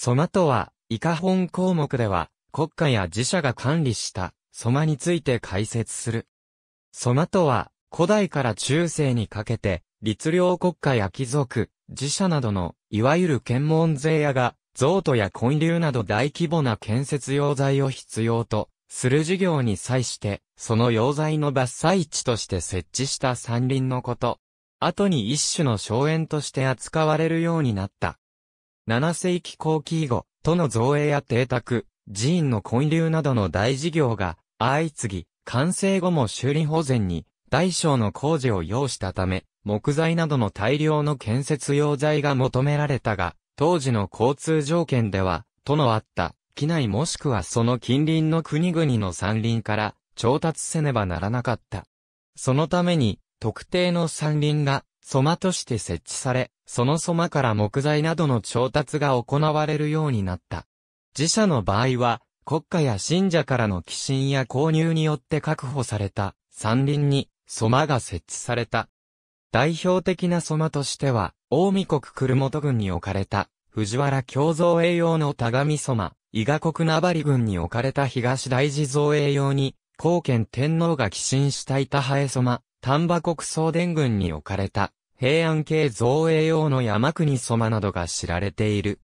ソマとは、以下本項目では、国家や自社が管理した、ソマについて解説する。ソマとは、古代から中世にかけて、律令国家や貴族、自社などの、いわゆる検問税屋が、贈渡や混流など大規模な建設用材を必要と、する事業に際して、その用材の伐採地として設置した山林のこと。後に一種の荘園として扱われるようになった。7世紀後期以後、都の造営や邸宅、寺院の建立などの大事業が相次ぎ、完成後も修理保全に大小の工事を要したため、木材などの大量の建設用材が求められたが、当時の交通条件では、都のあった、機内もしくはその近隣の国々の山林から調達せねばならなかった。そのために、特定の山林がソマとして設置され、そのソマから木材などの調達が行われるようになった。自社の場合は、国家や信者からの寄進や購入によって確保された山林にソマが設置された。代表的なソマとしては、大見国久留本郡に置かれた藤原京造栄用の田上ソマ、伊賀国名張郡に置かれた東大寺造栄用に、高賢天皇が寄進した板生ソマ、丹波国総伝軍に置かれた平安系造営用の山国そ麦などが知られている。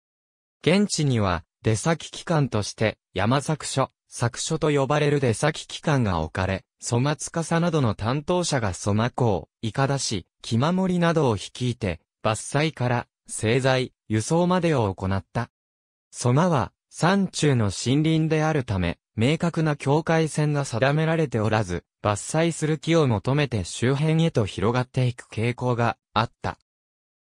現地には、出先機関として、山作所、作所と呼ばれる出先機関が置かれ、つか司などの担当者が蕎麦港、いかだシ、木守りなどを率いて、伐採から、製材、輸送までを行った。蕎麦は、山中の森林であるため、明確な境界線が定められておらず、伐採する木を求めて周辺へと広がっていく傾向があった。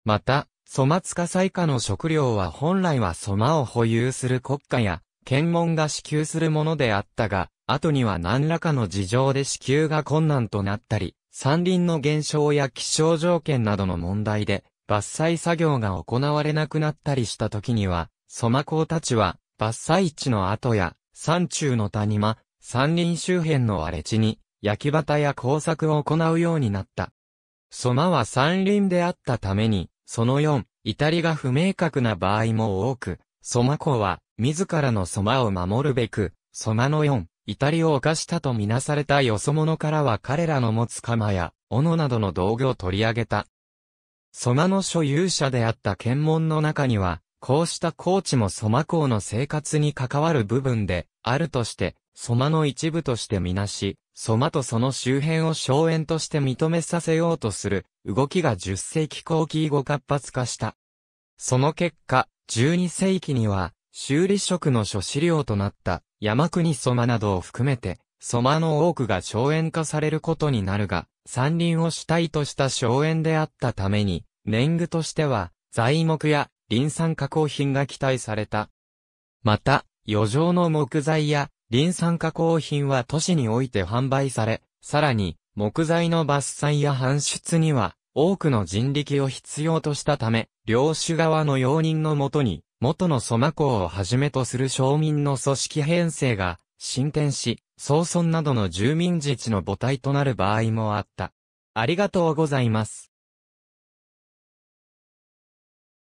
また、ソマツカサイカの食料は本来はソマを保有する国家や、検問が支給するものであったが、後には何らかの事情で支給が困難となったり、山林の減少や気象条件などの問題で、伐採作業が行われなくなったりした時には、ソマ公たちは、伐採地の跡や、山中の谷間、山林周辺の荒れ地に、焼き畑や工作を行うようになった。ソマは山林であったために、その4、至りが不明確な場合も多く、ソマ子は、自らのソマを守るべく、ソマの4、至りを犯したとみなされたよそ者からは彼らの持つ鎌や、斧などの道具を取り上げた。ソマの所有者であった検問の中には、こうした高知も蘇マ公の生活に関わる部分で、あるとして、蘇マの一部としてみなし、蘇マとその周辺を荘園として認めさせようとする、動きが10世紀後期以後活発化した。その結果、12世紀には、修理職の諸資料となった、山国蘇マなどを含めて、蘇マの多くが荘園化されることになるが、山林を主体とした荘園であったために、年貢としては、材木やリン酸加工品が期待された。また、余剰の木材や、リン酸加工品は都市において販売され、さらに、木材の伐採や搬出には、多くの人力を必要としたため、領主側の容認のもとに、元の蘇我港をはじめとする商民の組織編成が、進展し、総村などの住民自治の母体となる場合もあった。ありがとうございます。